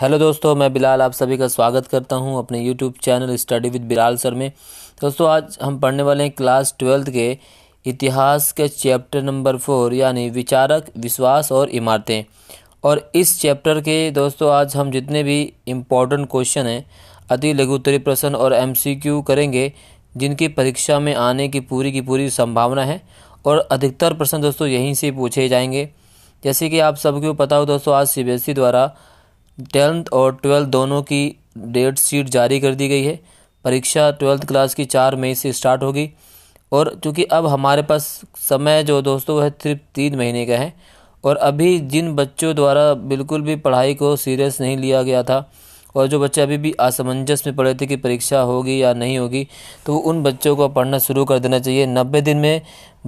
hello दोस्तों मैं बिलाल आप सभी का स्वागत करता हूं अपने YouTube channel study with Bilal sir में दोस्तों आज हम पढ़ने वाले हैं क्लास ट्वेल्थ के इतिहास के चैप्टर नंबर फोर यानी विचारक विश्वास और इमारतें और इस चैप्टर के दोस्तों आज हम जितने भी इम्पोर्टेंट क्वेश्चन हैं अति उत्तरी प्रश्न और एम करेंगे जिनकी परीक्षा में आने की पूरी की पूरी संभावना है और अधिकतर प्रश्न दोस्तों यहीं से पूछे जाएंगे जैसे कि आप सबको पता हो दोस्तों आज सी e द्वारा टेंथ और ट्वेल्थ दोनों की डेट शीट जारी कर दी गई है परीक्षा ट्वेल्थ क्लास की चार मई से स्टार्ट होगी और चूँकि अब हमारे पास समय जो दोस्तों वह सिर्फ तीन महीने का है और अभी जिन बच्चों द्वारा बिल्कुल भी पढ़ाई को सीरियस नहीं लिया गया था और जो बच्चे अभी भी असमंजस में पढ़े थे कि परीक्षा होगी या नहीं होगी तो उन बच्चों को पढ़ना शुरू कर देना चाहिए नब्बे दिन में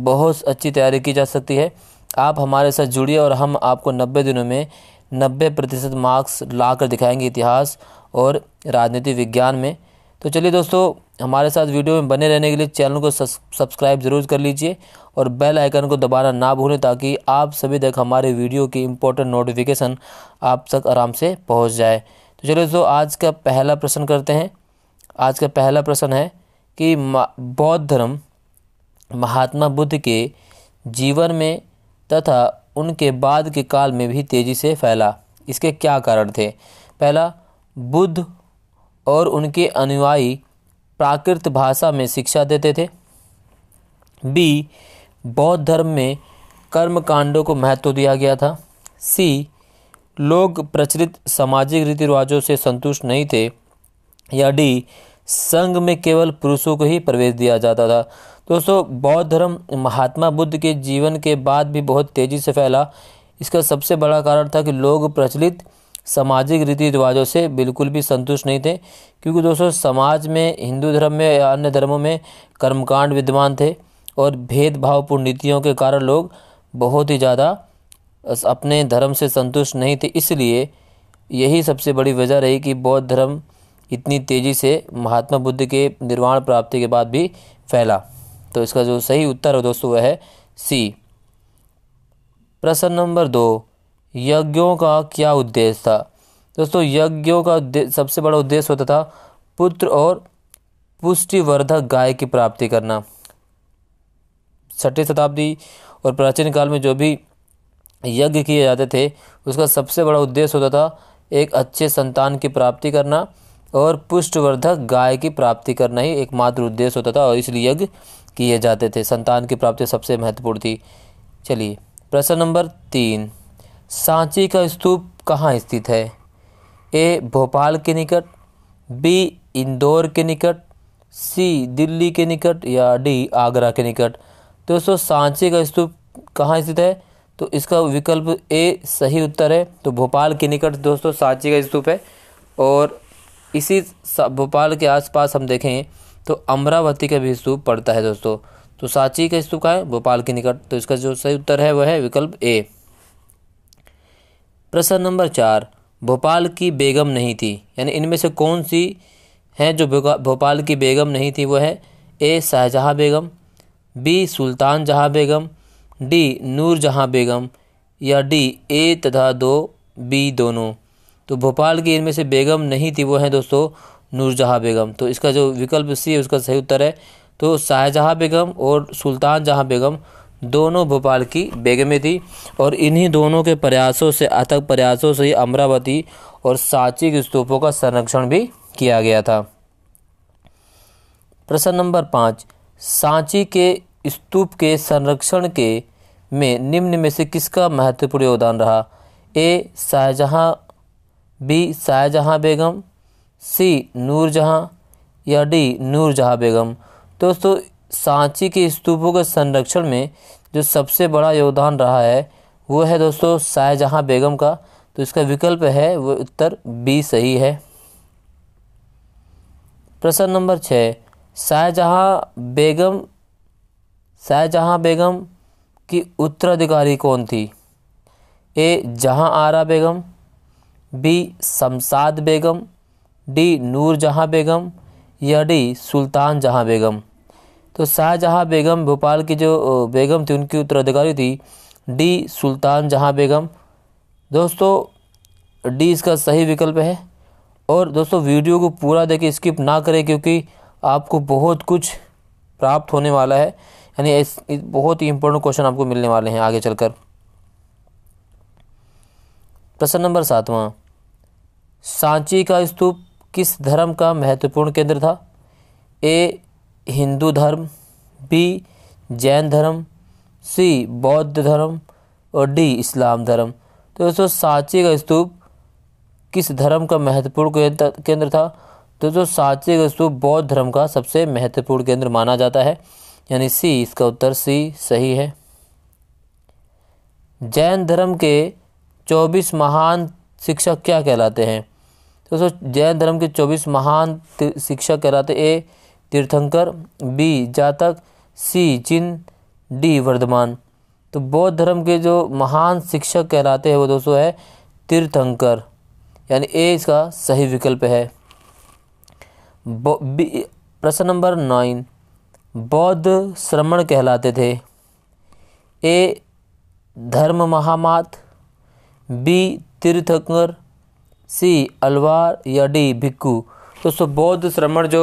बहुत अच्छी तैयारी की जा सकती है आप हमारे साथ जुड़िए और हम आपको नब्बे दिनों में नब्बे प्रतिशत मार्क्स ला कर दिखाएंगे इतिहास और राजनीति विज्ञान में तो चलिए दोस्तों हमारे साथ वीडियो में बने रहने के लिए चैनल को सब्सक्राइब ज़रूर कर लीजिए और बेल आइकन को दबाना ना भूलें ताकि आप सभी तक हमारे वीडियो की इम्पोर्टेंट नोटिफिकेशन आप तक आराम से पहुंच जाए तो चलिए दोस्तों आज का पहला प्रश्न करते हैं आज का पहला प्रश्न है कि बौद्ध धर्म महात्मा बुद्ध के जीवन में तथा उनके बाद के काल में भी तेज़ी से फैला इसके क्या कारण थे पहला बुद्ध और उनके अनुयायी प्राकृत भाषा में शिक्षा देते थे बी बौद्ध धर्म में कर्म कांडों को महत्व दिया गया था सी लोग प्रचलित सामाजिक रीति रिवाजों से संतुष्ट नहीं थे या डी संघ में केवल पुरुषों को ही प्रवेश दिया जाता था दोस्तों बौद्ध धर्म महात्मा बुद्ध के जीवन के बाद भी बहुत तेज़ी से फैला इसका सबसे बड़ा कारण था कि लोग प्रचलित सामाजिक रीति रिवाजों से बिल्कुल भी संतुष्ट नहीं थे क्योंकि दोस्तों समाज में हिंदू धर्म में या अन्य धर्मों में कर्मकांड विद्यमान थे और भेदभावपूर्ण नीतियों के कारण लोग बहुत ही ज़्यादा अपने धर्म से संतुष्ट नहीं थे इसलिए यही सबसे बड़ी वजह रही कि बौद्ध धर्म इतनी तेज़ी से महात्मा बुद्ध के निर्वाण प्राप्ति के बाद भी फैला तो इसका जो सही उत्तर है दोस्तों वह है सी प्रश्न नंबर दो यज्ञों का क्या उद्देश्य था दोस्तों यज्ञों का सबसे बड़ा उद्देश्य होता था पुत्र और पुष्टिवर्धक गाय की प्राप्ति करना छठी शताब्दी और प्राचीन काल में जो भी यज्ञ किए जाते थे उसका सबसे बड़ा उद्देश्य होता था एक अच्छे संतान की प्राप्ति करना और पुष्टवर्धक गाय की प्राप्ति करना ही एकमात्र उद्देश्य होता था और इसलिए यज्ञ किए जाते थे संतान की प्राप्ति सबसे महत्वपूर्ण थी चलिए प्रश्न नंबर तीन सांची का स्तूप कहाँ स्थित है ए भोपाल के निकट बी इंदौर के निकट सी दिल्ली के निकट या डी आगरा के निकट तो दोस्तों सांची का स्तूप कहाँ स्थित है तो इसका विकल्प ए सही उत्तर है तो भोपाल के निकट दोस्तों सांची का स्तूप है और इसी भोपाल के आसपास हम देखें तो अमरावती का भी स्तूप पड़ता है दोस्तों तो सांची का स्तूप कहाँ है भोपाल के निकट तो इसका जो सही उत्तर है वह है विकल्प ए प्रश्न नंबर चार भोपाल की बेगम नहीं थी यानी इनमें से कौन सी हैं जो भोपाल की बेगम नहीं थी वह है ए शाहजहाँ बेगम बी सुल्तान जहाँ बेगम डी नूर जहाँ बेगम या डी ए तथा दो बी दोनों तो भोपाल की इनमें से बेगम नहीं थी वो हैं दोस्तों नूरजहाँ बेगम तो इसका जो विकल्प सी है उसका सही उत्तर है तो शाहजहाँ बेगम और सुल्तान जहाँ बेगम दोनों भोपाल की बेगमें थी और इन्हीं दोनों के प्रयासों से अथक प्रयासों से अमरावती और सांची के स्तूपों का संरक्षण भी किया गया था प्रश्न नंबर पाँच सांची के स्तूप के संरक्षण के में निम्न में से किसका महत्वपूर्ण योगदान रहा A Shahjahan B Shahjahan Begum C Noorjahan या डी नूरजहाँ बेगम दोस्तों सांची के स्तूपों के संरक्षण में जो सबसे बड़ा योगदान रहा है वो है दोस्तों शाहजहाँ बेगम का तो इसका विकल्प है वो उत्तर बी सही है प्रश्न नंबर छः शाहजहाँ बेगम शाहजहाँ बेगम की उत्तराधिकारी कौन थी A Jahan Ara Begum B Shamshad Begum D Noor Jahan Begum या डी सुल्तान जहाँ बेगम तो शाहजहाँ बेगम भोपाल की जो बेगम थी उनकी उत्तराधिकारी थी डी सुल्तान जहाँ बेगम दोस्तों डी इसका सही विकल्प है और दोस्तों वीडियो को पूरा देखें स्किप ना करें क्योंकि आपको बहुत कुछ प्राप्त होने वाला है यानी बहुत ही इंपॉर्टेंट क्वेश्चन आपको मिलने वाले हैं आगे चलकर प्रश्न नंबर सातवां सांची का स्तूप किस धर्म का महत्वपूर्ण केंद्र था ए हिंदू धर्म बी जैन धर्म सी बौद्ध धर्म और डी इस्लाम धर्म तो दोस्तों सांचे का स्तूप किस धर्म का महत्वपूर्ण केंद्र था तो दोस्तों सांचे का स्तूप बौद्ध धर्म का सबसे महत्वपूर्ण केंद्र माना जाता है यानी सी इसका उत्तर सी सही है जैन धर्म के चौबीस महान शिक्षक क्या कहलाते हैं दोस्तों जैन धर्म के चौबीस महान शिक्षक कहलाते ए तीर्थंकर बी जातक सी चिन डी वर्धमान तो बौद्ध धर्म के जो महान शिक्षक कहलाते हैं वो दोस्तों है तीर्थंकर यानी ए इसका सही विकल्प है प्रश्न नंबर नाइन बौद्ध श्रमण कहलाते थे ए धर्म महामात बी तीर्थंकर सी अलवार या डी भिक्कू दोस्तों बौद्ध श्रमण जो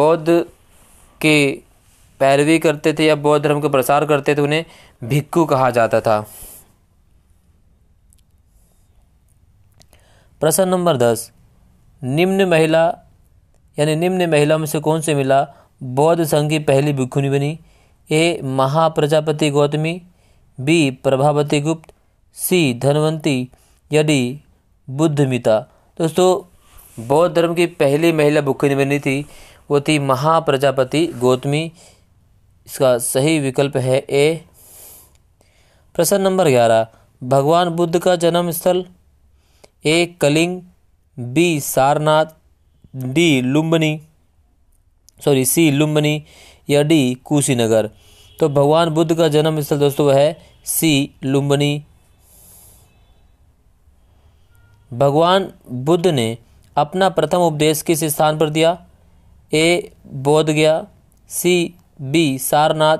बौद्ध के पैरवी करते थे या बौद्ध धर्म के प्रसार करते थे उन्हें भिक्कू कहा जाता था प्रश्न नंबर दस निम्न महिला यानी निम्न महिला में से कौन से मिला बौद्ध संघ की पहली भिक्खुनी बनी A Mahaprajapati Gautami B Prabhavati Gupta C Dhanwanti या डी बुद्धमिता दोस्तों बौद्ध धर्म की पहली महिला मुख्य बनी थी वो थी महाप्रजापति गौतमी इसका सही विकल्प है ए प्रश्न नंबर ग्यारह भगवान बुद्ध का जन्म स्थल A Kalinga B Sarnath D Lumbini sorry C Lumbini या डी कुशीनगर तो भगवान बुद्ध का जन्म स्थल दोस्तों वह है सी लुम्बनी भगवान बुद्ध ने अपना प्रथम उपदेश किस स्थान पर दिया A Bodh Gaya C B Sarnath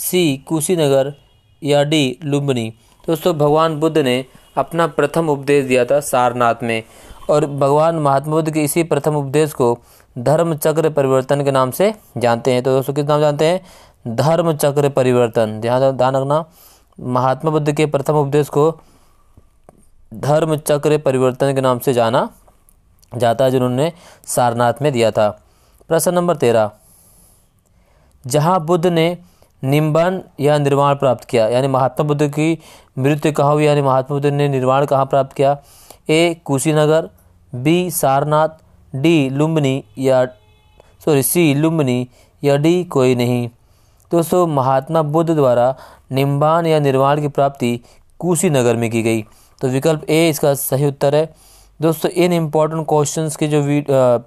C Kushinagar या डी लुम्बनी दोस्तों भगवान बुद्ध ने अपना प्रथम उपदेश दिया था सारनाथ में और भगवान महात्मा बुद्ध के इसी प्रथम उपदेश को धर्म चक्र परिवर्तन के नाम से जानते हैं तो दोस्तों किस नाम जानते हैं धर्म चक्र परिवर्तन ध्यान ध्यान रखना महात्मा बुद्ध के प्रथम उपदेश को धर्म चक्र परिवर्तन के नाम से जाना जाता है जिन्होंने सारनाथ में दिया था प्रश्न नंबर तेरह जहाँ बुद्ध ने निम्बन या निर्वाण प्राप्त किया यानी महात्मा बुद्ध की मृत्यु कहा हुई यानी महात्मा बुद्ध ने निर्वाण कहाँ प्राप्त किया A Kushinagar B Sarnath D Lumbini या सॉरी सी लुम्बनी या डी कोई नहीं दोस्तों महात्मा बुद्ध द्वारा निम्बान या निर्वाण की प्राप्ति कुशीनगर में की गई तो विकल्प ए इसका सही उत्तर है दोस्तों इन इम्पॉर्टेंट क्वेश्चन की जो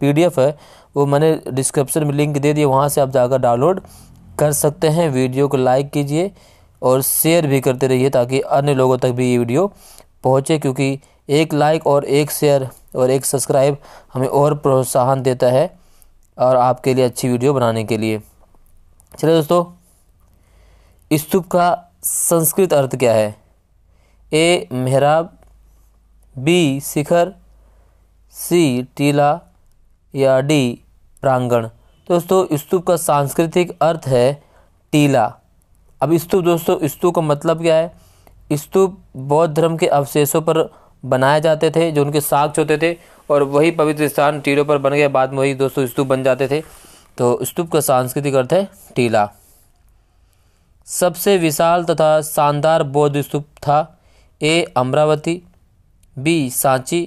पीडीएफ है वो मैंने डिस्क्रिप्शन में लिंक दे दिया वहाँ से आप जाकर डाउनलोड कर सकते हैं वीडियो को लाइक कीजिए और शेयर भी करते रहिए ताकि अन्य लोगों तक भी ये वीडियो पहुँचे क्योंकि एक लाइक और एक शेयर और एक सब्सक्राइब हमें और प्रोत्साहन देता है और आपके लिए अच्छी वीडियो बनाने के लिए चलिए दोस्तों स्तूप का संस्कृत अर्थ क्या है ए मेहराब बी शिखर सी टीला या डी प्रांगण तो दोस्तों स्तूप का सांस्कृतिक अर्थ है टीला अब स्तूप दोस्तों स्तूप का मतलब क्या है स्तूप बौद्ध धर्म के अवशेषों पर बनाए जाते थे जो उनके साक्ष होते थे और वही पवित्र स्थान टीलों पर बन गए बाद में वही दोस्तों स्तूप बन जाते थे तो स्तूप का सांस्कृतिक अर्थ है टीला सबसे विशाल तथा शानदार बौद्ध स्तूप था A Amaravati B Sanchi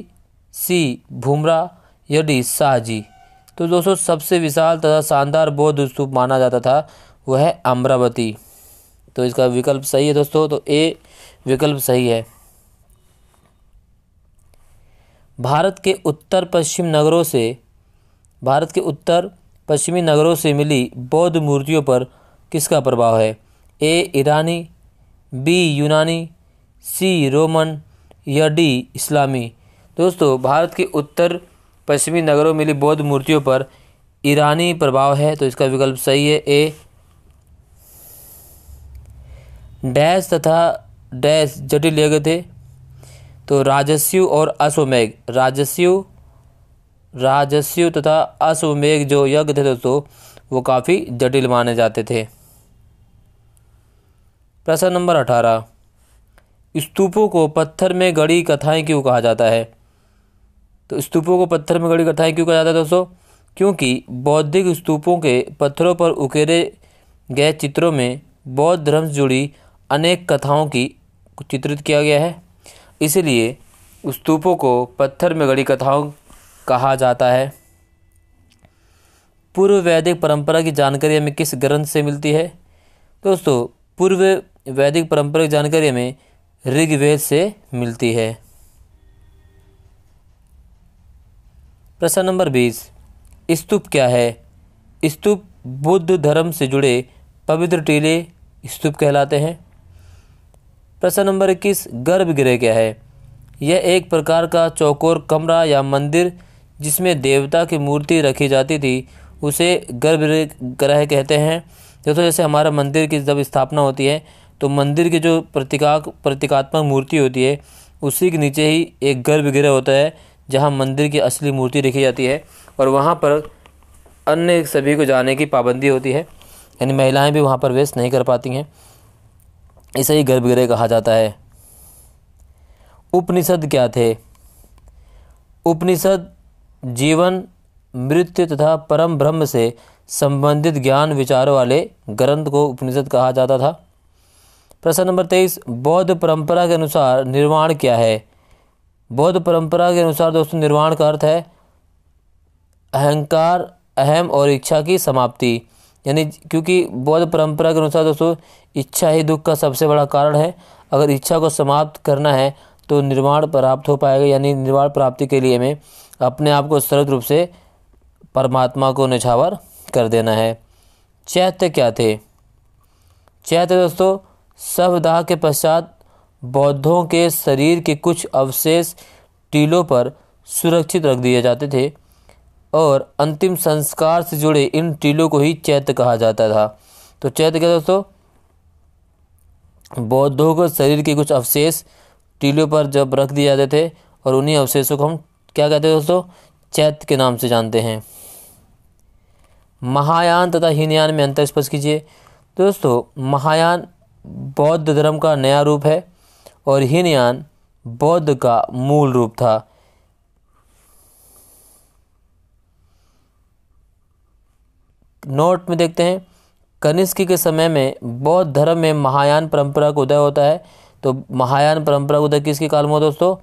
C Bhumara या डी शाहजी तो दोस्तों सबसे विशाल तथा शानदार बौद्ध स्तूप माना जाता था वह है अमरावती तो इसका विकल्प सही है दोस्तों तो ए विकल्प सही है भारत के उत्तर पश्चिम नगरों से भारत के उत्तर पश्चिमी नगरों से मिली बौद्ध मूर्तियों पर किसका प्रभाव है ए ईरानी बी यूनानी सी रोमन या डी इस्लामी दोस्तों भारत के उत्तर पश्चिमी नगरों मिली बौद्ध मूर्तियों पर ईरानी प्रभाव है तो इसका विकल्प सही है ए डैश तथा डैश जटिल लिए थे तो राजस्व और अश्वमेघ राजस्व राजस्व तथा अश्वमेघ जो यज्ञ थे दोस्तों वो काफ़ी जटिल माने जाते थे प्रश्न नंबर अठारह स्तूपों को पत्थर में गढ़ी कथाएं क्यों कहा जाता है तो स्तूपों को पत्थर में गढ़ी कथाएं क्यों कहा जाता है दोस्तों क्योंकि बौद्धिक स्तूपों के पत्थरों पर उकेरे गए चित्रों में बौद्ध धर्म से जुड़ी अनेक कथाओं की चित्रित किया गया है इसलिए स्तूपों को पत्थर में गढ़ी कथाओं कहा जाता है पूर्व वैदिक परंपरा की जानकारी हमें किस ग्रंथ से मिलती है दोस्तों पूर्व वैदिक परंपरा की जानकारी हमें ऋग्वेद से मिलती है प्रश्न नंबर बीस स्तूप क्या है स्तूप बुद्ध धर्म से जुड़े पवित्र टीले स्तूप कहलाते हैं प्रश्न नंबर इक्कीस गर्भगृह क्या है यह एक प्रकार का चौकोर कमरा या मंदिर जिसमें देवता की मूर्ति रखी जाती थी उसे गर्भगृह कहते हैं जैसे तो जैसे हमारे मंदिर की जब स्थापना होती है तो मंदिर के जो प्रतीका प्रतीकात्मक मूर्ति होती है उसी के नीचे ही एक गर्भगृह होता है जहाँ मंदिर की असली मूर्ति रखी जाती है और वहाँ पर अन्य सभी को जाने की पाबंदी होती है यानी महिलाएं भी वहाँ प्रवेश नहीं कर पाती हैं इसे ही गर्भगृह कहा जाता है उपनिषद क्या थे उपनिषद जीवन मृत्यु तथा परम ब्रह्म से संबंधित ज्ञान विचार वाले ग्रंथ को उपनिषद कहा जाता था प्रश्न नंबर तेईस बौद्ध परंपरा के अनुसार निर्वाण क्या है बौद्ध परंपरा के अनुसार दोस्तों निर्वाण का अर्थ है अहंकार अहम और इच्छा की समाप्ति यानी क्योंकि बौद्ध परंपरा के अनुसार दोस्तों इच्छा ही दुख का सबसे बड़ा कारण है अगर इच्छा को समाप्त करना है तो निर्वाण प्राप्त हो पाएगा यानी निर्वाण प्राप्ति के लिए हमें अपने आप को सरल रूप से परमात्मा को निछावर कर देना है चैत्य क्या थे चैत्य दोस्तों सवदाह के पश्चात बौद्धों के शरीर के कुछ अवशेष टीलों पर सुरक्षित रख दिए जाते थे और अंतिम संस्कार से जुड़े इन टीलों को ही चैत्य कहा जाता था तो चैत्य क्या दोस्तों बौद्धों को शरीर के कुछ अवशेष टीलों पर जब रख दिए जाते थे और उन्हीं अवशेषों को हम क्या कहते हैं दोस्तों चैत्य के नाम से जानते हैं महायान तथा हीनयान में अंतर स्पष्ट कीजिए दोस्तों महायान बौद्ध धर्म का नया रूप है और हीनयान बौद्ध का मूल रूप था नोट में देखते हैं कनिष्क के समय में बौद्ध धर्म में महायान परंपरा का उदय होता है तो महायान परंपरा उदय किसके काल में दोस्तों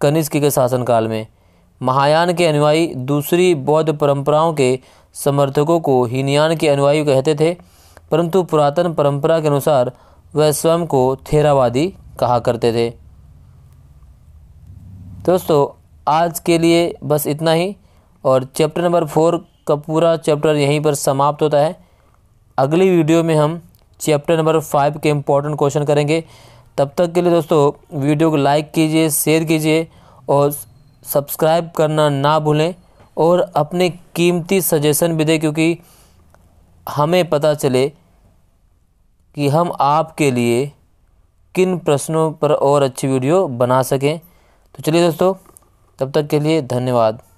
कनिष्क के शासन काल में महायान के अनुयायी दूसरी बौद्ध परंपराओं के समर्थकों को हीनयान के अनुयायी कहते थे परंतु पुरातन परंपरा के अनुसार वह स्वयं को थेरावादी कहा करते थे दोस्तों आज के लिए बस इतना ही और चैप्टर नंबर फोर का पूरा चैप्टर यहीं पर समाप्त होता है अगली वीडियो में हम चैप्टर नंबर फाइव के इम्पोर्टेंट क्वेश्चन करेंगे तब तक के लिए दोस्तों वीडियो को लाइक कीजिए शेयर कीजिए और सब्सक्राइब करना ना भूलें और अपने कीमती सजेशन भी दें क्योंकि हमें पता चले कि हम आपके लिए किन प्रश्नों पर और अच्छी वीडियो बना सकें तो चलिए दोस्तों तब तक के लिए धन्यवाद